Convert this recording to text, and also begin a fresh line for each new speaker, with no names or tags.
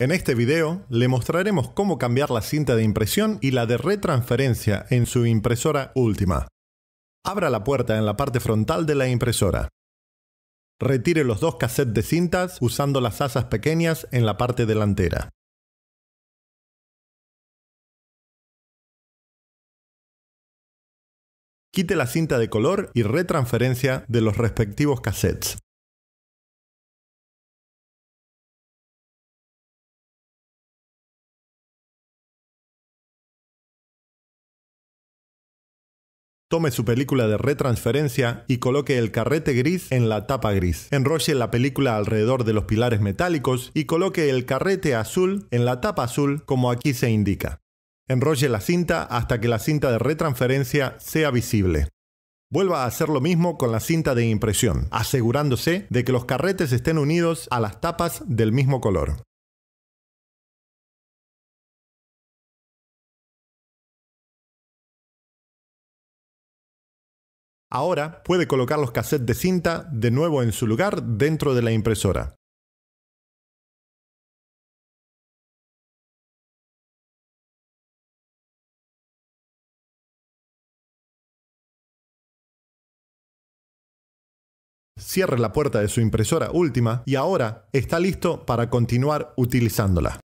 En este video le mostraremos cómo cambiar la cinta de impresión y la de retransferencia en su impresora última. Abra la puerta en la parte frontal de la impresora. Retire los dos cassettes de cintas usando las asas pequeñas en la parte
delantera. Quite la cinta de color y retransferencia de los respectivos cassettes.
Tome su película de retransferencia y coloque el carrete gris en la tapa gris. Enrolle la película alrededor de los pilares metálicos y coloque el carrete azul en la tapa azul como aquí se indica. Enrolle la cinta hasta que la cinta de retransferencia sea visible. Vuelva a hacer lo mismo con la cinta de impresión, asegurándose de que los carretes estén unidos a las tapas del mismo color.
Ahora puede colocar los cassettes de cinta de nuevo en su lugar dentro de la impresora. Cierre la puerta de su impresora última y ahora está listo para continuar utilizándola.